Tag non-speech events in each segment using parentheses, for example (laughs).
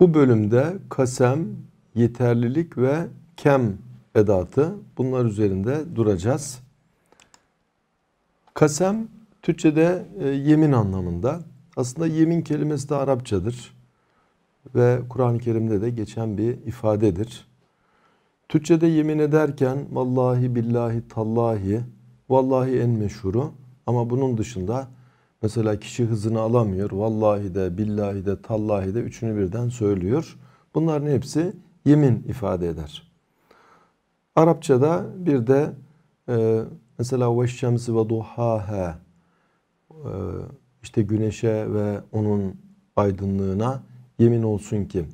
Bu bölümde kasem, yeterlilik ve kem edatı bunlar üzerinde duracağız. Kasem Türkçe'de e, yemin anlamında. Aslında yemin kelimesi de Arapçadır ve Kur'an-ı Kerim'de de geçen bir ifadedir. Türkçe'de yemin ederken vallahi billahi tallahi vallahi en meşhuru ama bunun dışında Mesela kişi hızını alamıyor. Vallahi de, billahi de, tallahi de üçünü birden söylüyor. Bunların hepsi yemin ifade eder. Arapçada bir de e, mesela ve şemsi ve duhaha e, işte güneşe ve onun aydınlığına yemin olsun ki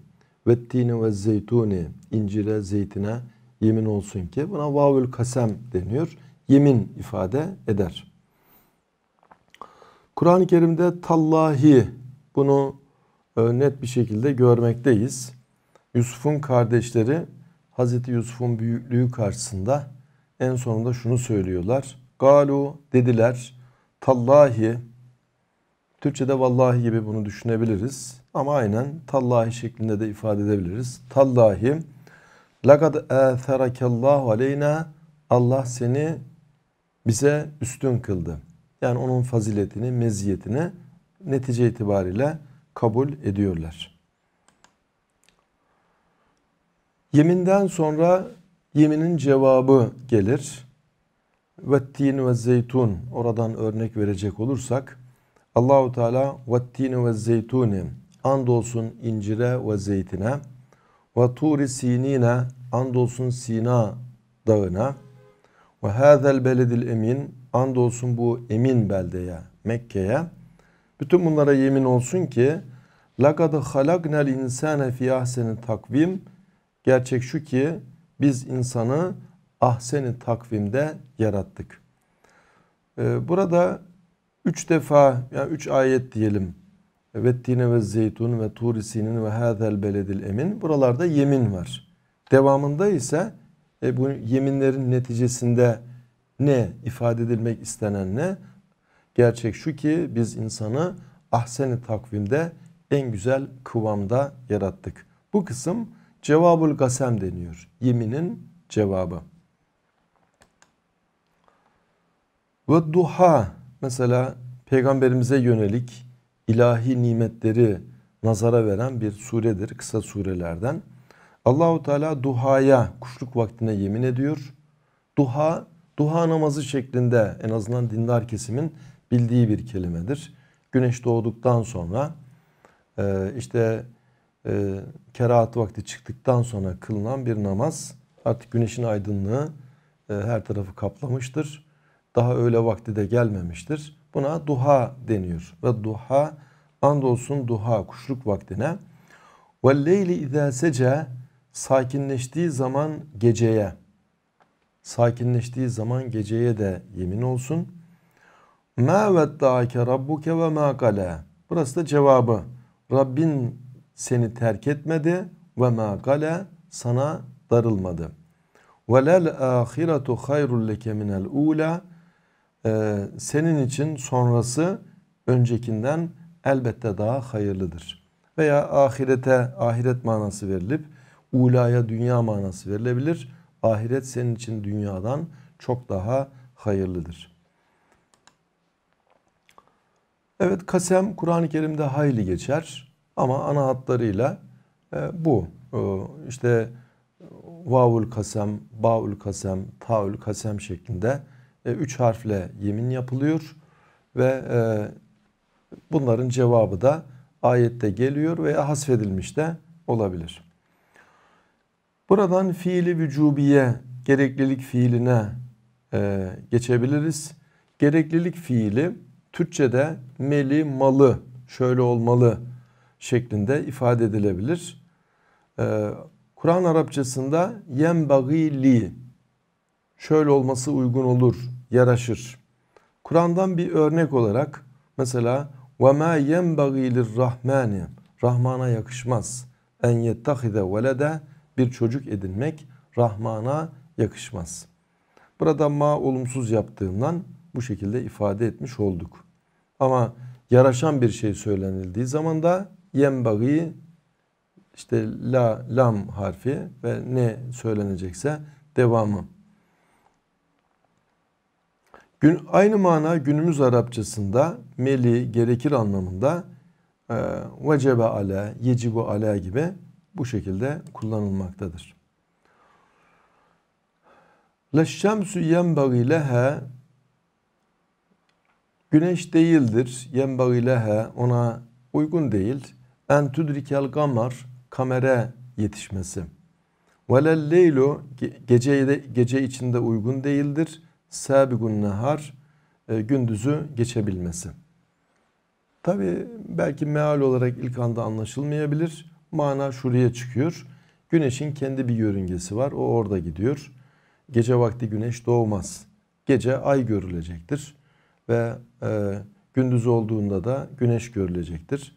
ve ve zeytuni incire zeytine yemin olsun ki buna vavül kasem deniyor. Yemin ifade eder. Kur'an-ı Kerim'de tallahi bunu e, net bir şekilde görmekteyiz. Yusuf'un kardeşleri Hazreti Yusuf'un büyüklüğü karşısında en sonunda şunu söylüyorlar. Galu dediler tallahi Türkçe'de vallahi gibi bunu düşünebiliriz. Ama aynen tallahi şeklinde de ifade edebiliriz. Tallahi Lagad âtherakallahu aleyna Allah seni bize üstün kıldı. Yani onun faziletini, meziyetini netice itibariyle kabul ediyorlar. Yeminden sonra yeminin cevabı gelir. Vettin ve zeytun oradan örnek verecek olursak Allahu Teala vettin ve zeytuni andolsun incire ve zeytine ve turi sinine andolsun Sina dağına ve hazel beledil emin andolsun bu emin beldeye, Mekke'ye. Bütün bunlara yemin olsun ki لَقَدْ خَلَقْنَا الْاِنْسَانَ فِي ahseni takvim Gerçek şu ki biz insanı ahseni takvimde yarattık. Ee, burada üç defa, yani üç ayet diyelim. Vettine ve zeytun ve turisinin ve hâzel beledil emin. Buralarda yemin var. Devamında ise e, bu yeminlerin neticesinde ne? ifade edilmek istenen ne? Gerçek şu ki biz insanı ahseni takvimde en güzel kıvamda yarattık. Bu kısım cevabul gasem deniyor. Yeminin cevabı. Ve duha mesela peygamberimize yönelik ilahi nimetleri nazara veren bir suredir. Kısa surelerden. Allahu Teala duhaya kuşluk vaktine yemin ediyor. Duha Duha namazı şeklinde en azından dindar kesimin bildiği bir kelimedir. Güneş doğduktan sonra e, işte e, kerahat vakti çıktıktan sonra kılınan bir namaz artık güneşin aydınlığı e, her tarafı kaplamıştır. Daha öğle vakti de gelmemiştir. Buna duha deniyor. Ve duha andolsun duha kuşluk vaktine. Ve leyli izâ sece sakinleştiği zaman geceye sakinleştiği zaman geceye de yemin olsun. Ma veddâke rabbuke ve ma kale. Burası da cevabı. Rabbin seni terk etmedi ve ma kale sana darılmadı. Ve lel ahiretu hayrul leke minel ula. Ee, senin için sonrası öncekinden elbette daha hayırlıdır. Veya ahirete ahiret manası verilip ulaya dünya manası verilebilir Ahiret senin için dünyadan çok daha hayırlıdır. Evet kasem Kur'an-ı Kerim'de hayli geçer ama ana hatlarıyla e, bu. E, işte vavul kasem, baul kasem, taul kasem şeklinde e, üç harfle yemin yapılıyor ve e, bunların cevabı da ayette geliyor veya hasfedilmiş de olabilir. Buradan fiili vücubiye, gereklilik fiiline e, geçebiliriz. Gereklilik fiili Türkçe'de meli, malı, şöyle olmalı şeklinde ifade edilebilir. E, Kur'an Arapçasında yenbagi li, şöyle olması uygun olur, yaraşır. Kur'an'dan bir örnek olarak mesela وَمَا يَنْبَغِي لِلرَّحْمَانِ Rahmana yakışmaz. اَنْ يَتَّخِذَ وَلَدَ bir çocuk edinmek Rahman'a yakışmaz. Burada ma olumsuz yaptığından bu şekilde ifade etmiş olduk. Ama yaraşan bir şey söylenildiği zaman da yenbagi işte la lam harfi ve ne söylenecekse devamı. Gün, aynı mana günümüz Arapçasında meli gerekir anlamında e, vecebe ala, yecibu ala gibi bu şekilde kullanılmaktadır. Leşşemsü yenbagi leha Güneş değildir. Yenbagi leha ona uygun değil. En tudrikel gamar kamera yetişmesi. Velel leylu gece, gece içinde uygun değildir. Sabigun nehar e, gündüzü geçebilmesi. Tabi belki meal olarak ilk anda anlaşılmayabilir. Mana şuraya çıkıyor. Güneşin kendi bir yörüngesi var. O orada gidiyor. Gece vakti güneş doğmaz. Gece ay görülecektir. Ve e, gündüz olduğunda da güneş görülecektir.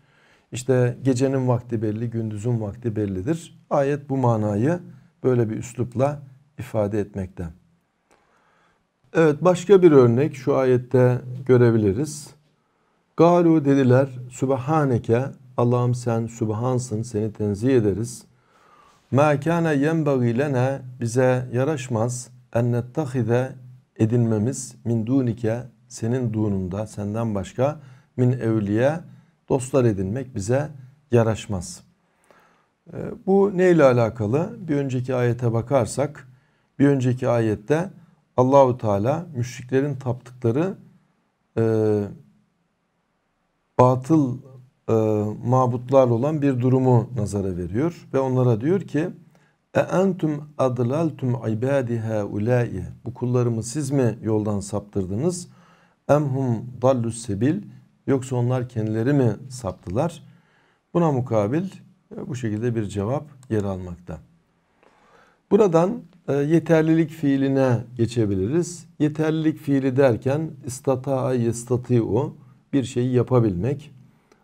İşte gecenin vakti belli, gündüzün vakti bellidir. Ayet bu manayı böyle bir üslupla ifade etmekte. Evet başka bir örnek şu ayette görebiliriz. Galu dediler Sübhaneke Allah'ım sen Sübhansın seni tenzih ederiz. Mâ kâne yenbagî lene bize yaraşmaz en nettahide edinmemiz min dunike senin dununda senden başka min evliye dostlar edinmek bize yaraşmaz. Ee, bu neyle alakalı? Bir önceki ayete bakarsak bir önceki ayette Allahu Teala müşriklerin taptıkları e, batıl e, mabutlarla olan bir durumu nazara veriyor ve onlara diyor ki e entum adlaltum ibadi haulai bu kullarımı siz mi yoldan saptırdınız emhum dallus sebil yoksa onlar kendileri mi saptılar buna mukabil e, bu şekilde bir cevap yer almakta. Buradan e, yeterlilik fiiline geçebiliriz. Yeterlilik fiili derken istata'a yestati'u bir şeyi yapabilmek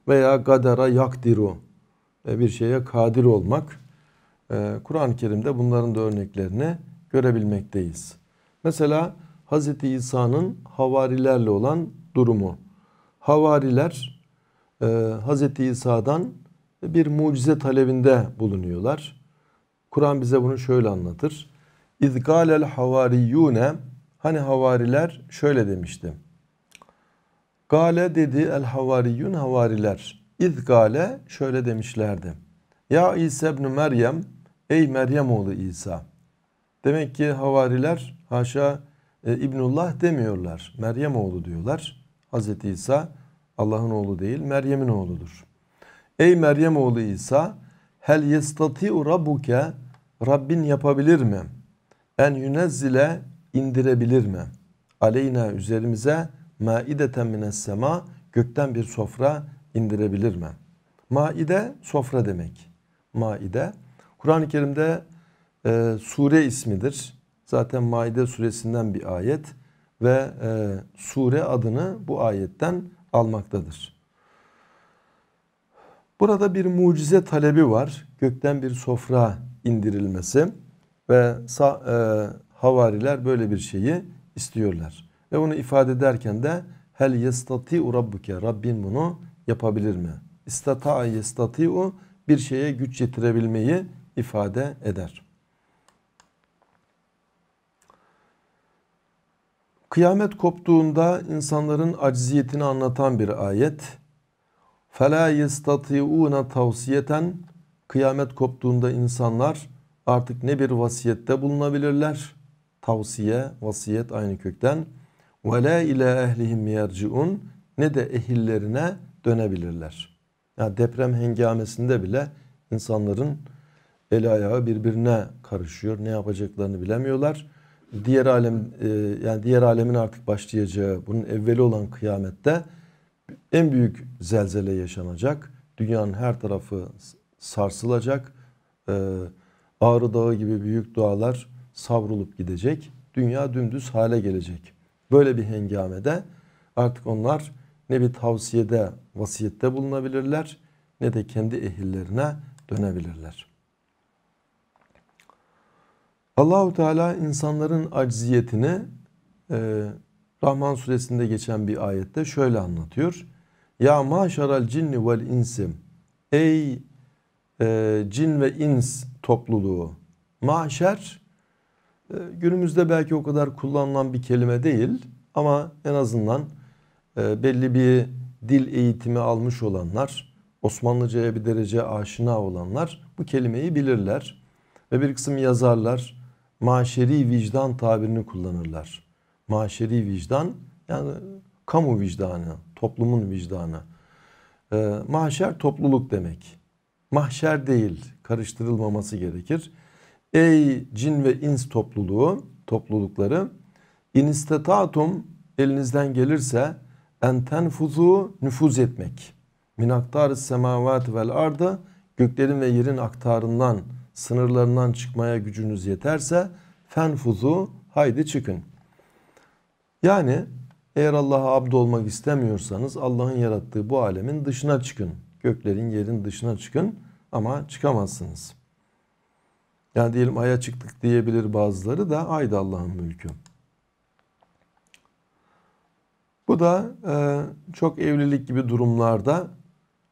veya gadara yakdiru e, bir şeye kadir olmak. E, Kur'an-ı Kerim'de bunların da örneklerini görebilmekteyiz. Mesela Hz. İsa'nın havarilerle olan durumu. Havariler e, Hz. İsa'dan bir mucize talebinde bulunuyorlar. Kur'an bize bunu şöyle anlatır. İzgalel havariyune hani havariler şöyle demişti. Gale dedi el havariyun havariler. İz gale şöyle demişlerdi. Ya İsa ibn Meryem ey Meryem oğlu İsa. Demek ki havariler haşa e, İbnullah demiyorlar. Meryem oğlu diyorlar. Hazreti İsa Allah'ın oğlu değil Meryem'in oğludur. Ey Meryem oğlu İsa hel yestati'u rabbuke Rabbin yapabilir mi? En yünezzile indirebilir mi? Aleyna üzerimize maideten mines sema gökten bir sofra indirebilir mi? Maide sofra demek. Maide Kur'an-ı Kerim'de e, sure ismidir. Zaten Maide suresinden bir ayet ve e, sure adını bu ayetten almaktadır. Burada bir mucize talebi var. Gökten bir sofra indirilmesi ve e, havariler böyle bir şeyi istiyorlar. Ve bunu ifade ederken de hel yestati'u rabbuke Rabbin bunu yapabilir mi? İstata'a yestati'u bir şeye güç yetirebilmeyi ifade eder. Kıyamet koptuğunda insanların acziyetini anlatan bir ayet. فَلَا يَسْتَطِعُونَ tavsiyeten Kıyamet koptuğunda insanlar artık ne bir vasiyette bulunabilirler. Tavsiye, vasiyet aynı kökten ve la ila ehlihim yerciun ne de ehillerine dönebilirler. Yani deprem hengamesinde bile insanların el ayağı birbirine karışıyor. Ne yapacaklarını bilemiyorlar. Diğer alem e, yani diğer alemin artık başlayacağı bunun evveli olan kıyamette en büyük zelzele yaşanacak. Dünyanın her tarafı sarsılacak. E, Ağrı Dağı gibi büyük dağlar savrulup gidecek. Dünya dümdüz hale gelecek. Böyle bir hengamede artık onlar ne bir tavsiyede, vasiyette bulunabilirler ne de kendi ehillerine dönebilirler. Allahu Teala insanların acziyetini e, Rahman suresinde geçen bir ayette şöyle anlatıyor. Ya maşaral cinni vel insim. Ey e, cin ve ins topluluğu. Maşer ee, günümüzde belki o kadar kullanılan bir kelime değil ama en azından e, belli bir dil eğitimi almış olanlar, Osmanlıcaya bir derece aşina olanlar bu kelimeyi bilirler. Ve bir kısım yazarlar maşeri vicdan tabirini kullanırlar. Maşeri vicdan yani kamu vicdanı, toplumun vicdanı. Ee, mahşer topluluk demek. Mahşer değil, karıştırılmaması gerekir. Ey cin ve ins topluluğu, toplulukları inistetatum elinizden gelirse entenfuzu nüfuz etmek. Minaktar semavat vel ardı göklerin ve yerin aktarından sınırlarından çıkmaya gücünüz yeterse fenfuzu haydi çıkın. Yani eğer Allah'a abd olmak istemiyorsanız Allah'ın yarattığı bu alemin dışına çıkın. Göklerin yerin dışına çıkın ama çıkamazsınız. Yani diyelim aya çıktık diyebilir bazıları da ay da Allah'ın mülkü. Bu da e, çok evlilik gibi durumlarda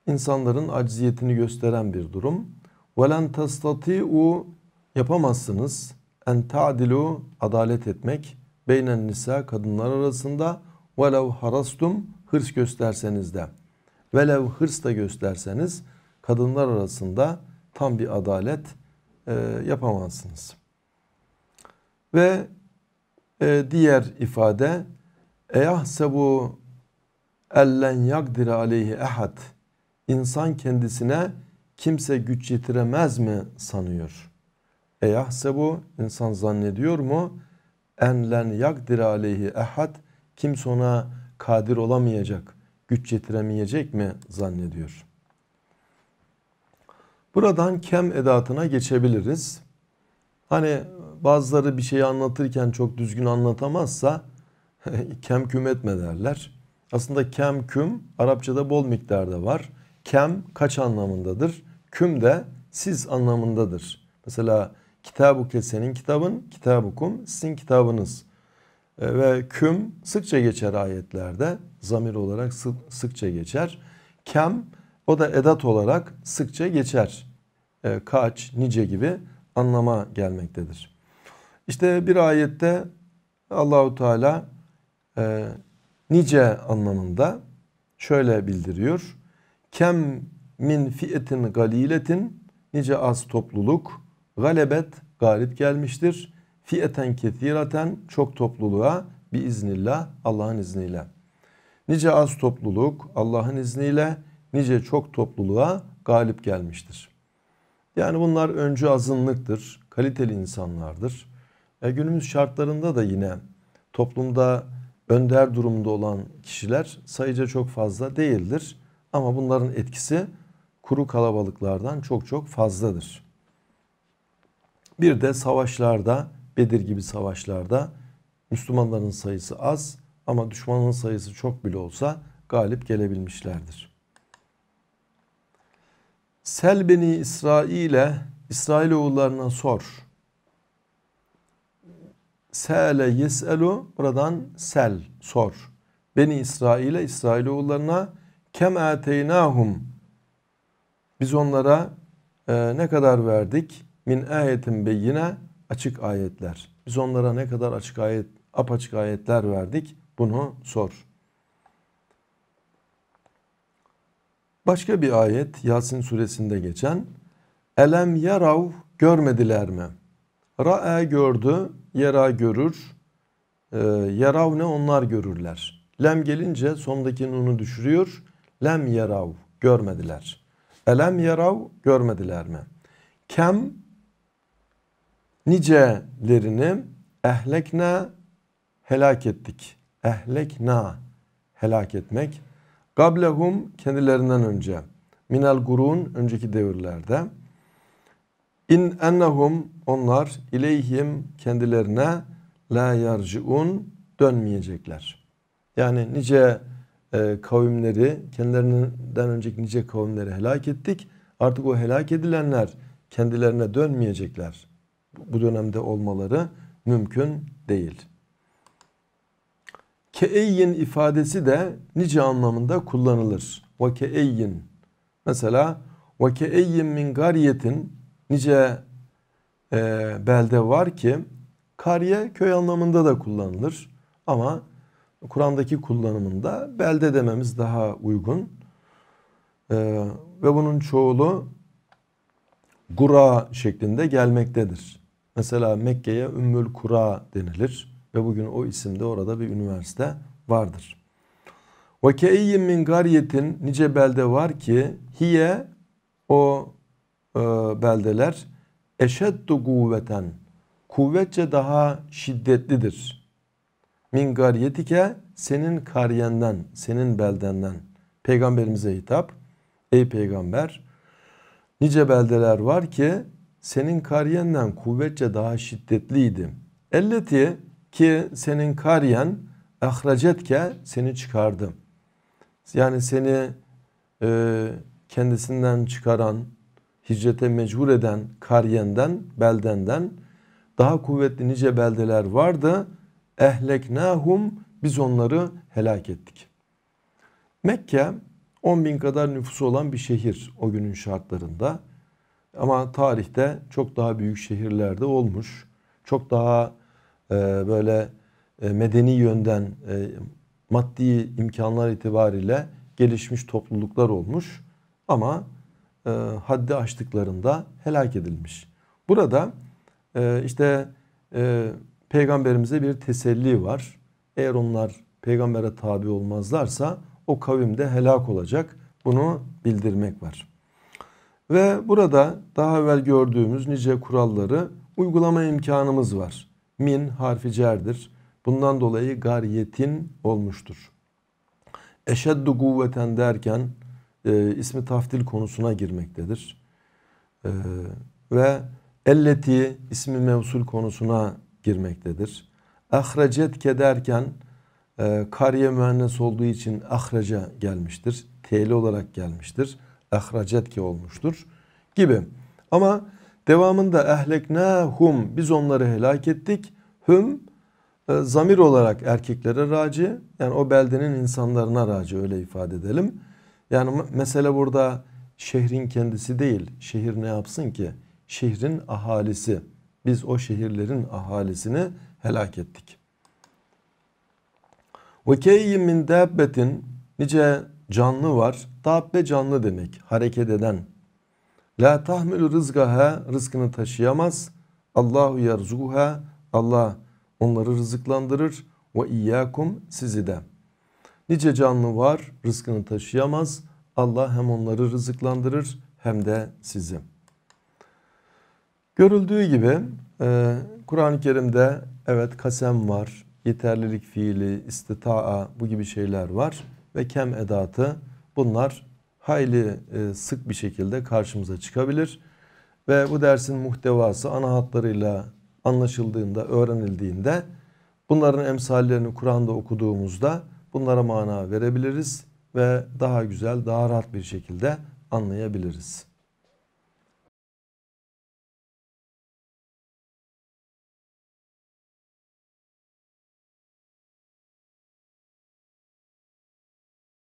insanların acziyetini gösteren bir durum. وَلَنْ u yapamazsınız. En ta'dilu adalet etmek. Beynen nisa kadınlar arasında. Velev harastum hırs gösterseniz de. Velev hırs da gösterseniz kadınlar arasında tam bir adalet e, yapamazsınız. Ve e, diğer ifade Eyahsebu ellen yakdir aleyhi ehad İnsan kendisine kimse güç yetiremez mi sanıyor? Eyahsebu insan zannediyor mu? En yakdir aleyhi ehad Kimse ona kadir olamayacak, güç yetiremeyecek mi zannediyor? Buradan kem edatına geçebiliriz. Hani bazıları bir şeyi anlatırken çok düzgün anlatamazsa (laughs) kem küm etme derler. Aslında kem küm Arapçada bol miktarda var. Kem kaç anlamındadır? Küm de siz anlamındadır. Mesela kitabuke kese'nin kitabın, kitabukum sizin kitabınız. E, ve küm sıkça geçer ayetlerde. Zamir olarak sık sıkça geçer. Kem o da edat olarak sıkça geçer. E, kaç, nice gibi anlama gelmektedir. İşte bir ayette Allahu Teala e, nice anlamında şöyle bildiriyor. Kem min fiyetin galiletin nice az topluluk galebet galip gelmiştir. Fiyeten kethiraten çok topluluğa bir iznillah Allah'ın izniyle. Nice az topluluk Allah'ın izniyle nice çok topluluğa galip gelmiştir. Yani bunlar öncü azınlıktır, kaliteli insanlardır. E günümüz şartlarında da yine toplumda önder durumda olan kişiler sayıca çok fazla değildir. Ama bunların etkisi kuru kalabalıklardan çok çok fazladır. Bir de savaşlarda, Bedir gibi savaşlarda Müslümanların sayısı az ama düşmanın sayısı çok bile olsa galip gelebilmişlerdir. Sel beni İsrail'e İsrailoğullarına sor. Sele yeselu buradan sel sor. Beni İsrail'e İsrailoğullarına kem ateynahum biz onlara e, ne kadar verdik? Min ayetin beyine açık ayetler. Biz onlara ne kadar açık ayet apaçık ayetler verdik? Bunu sor. Başka bir ayet Yasin suresinde geçen Elem yarav görmediler mi? Ra'e gördü, yera görür. E, yarav ne onlar görürler. Lem gelince sondaki nunu düşürüyor. Lem yarav görmediler. Elem yarav görmediler mi? Kem nicelerini ehlekna helak ettik. Ehlekna helak etmek Gablehum kendilerinden önce. Minel gurun önceki devirlerde. in ennehum onlar ileyhim kendilerine la yarciun dönmeyecekler. Yani nice e, kavimleri kendilerinden önceki nice kavimleri helak ettik. Artık o helak edilenler kendilerine dönmeyecekler. Bu dönemde olmaları mümkün değil. Keeyyin ifadesi de nice anlamında kullanılır. Ve keeyyin. Mesela ve keeyyin min gariyetin nice e, belde var ki kariye köy anlamında da kullanılır. Ama Kur'an'daki kullanımında belde dememiz daha uygun. E, ve bunun çoğulu gura şeklinde gelmektedir. Mesela Mekke'ye Ümmül Kura denilir. Ve bugün o isimde orada bir üniversite vardır. Ve keyyim min gariyetin nice belde var ki hiye o e, beldeler eşeddu kuvveten kuvvetçe daha şiddetlidir. Min gariyetike senin kariyenden, senin beldenden. Peygamberimize hitap. Ey peygamber nice beldeler var ki senin kariyenden kuvvetçe daha şiddetliydi. Elleti ki senin karyen, ahracetke seni çıkardı. Yani seni e, kendisinden çıkaran, hicrete mecbur eden karyenden, beldenden daha kuvvetli nice beldeler vardı. Ehleknahum biz onları helak ettik. Mekke 10 bin kadar nüfusu olan bir şehir o günün şartlarında. Ama tarihte çok daha büyük şehirlerde olmuş. Çok daha ee, böyle e, medeni yönden e, maddi imkanlar itibariyle gelişmiş topluluklar olmuş ama e, haddi aştıklarında helak edilmiş. Burada işte peygamberimize bir teselli var. Eğer onlar peygambere tabi olmazlarsa o kavim de helak olacak. Bunu bildirmek var. Ve burada daha evvel gördüğümüz nice kuralları uygulama imkanımız var. Min harfi cerdir. Bundan dolayı gariyetin olmuştur. Eşeddu kuvveten derken e, ismi taftil konusuna girmektedir. E, ve elleti ismi mevsul konusuna girmektedir. Ahrecetke derken e, kariye mühennes olduğu için ahreca gelmiştir. T'li olarak gelmiştir. Ahrecetke olmuştur gibi. Ama Devamında ehleknâhum biz onları helak ettik. Hüm e, zamir olarak erkeklere raci yani o beldenin insanlarına raci öyle ifade edelim. Yani mesele burada şehrin kendisi değil. Şehir ne yapsın ki? Şehrin ahalisi. Biz o şehirlerin ahalisini helak ettik. Ve keyyin min dabbetin nice canlı var. Dabbe canlı demek. Hareket eden La tahmilu rızgaha rızkını taşıyamaz. Allahu yerzuha Allah onları rızıklandırır ve iyyakum sizi de. Nice canlı var rızkını taşıyamaz. Allah hem onları rızıklandırır hem de sizi. Görüldüğü gibi e, Kur'an-ı Kerim'de evet kasem var, yeterlilik fiili, istitaa bu gibi şeyler var ve kem edatı bunlar hayli e, sık bir şekilde karşımıza çıkabilir. Ve bu dersin muhtevası ana hatlarıyla anlaşıldığında, öğrenildiğinde bunların emsallerini Kur'an'da okuduğumuzda bunlara mana verebiliriz ve daha güzel, daha rahat bir şekilde anlayabiliriz.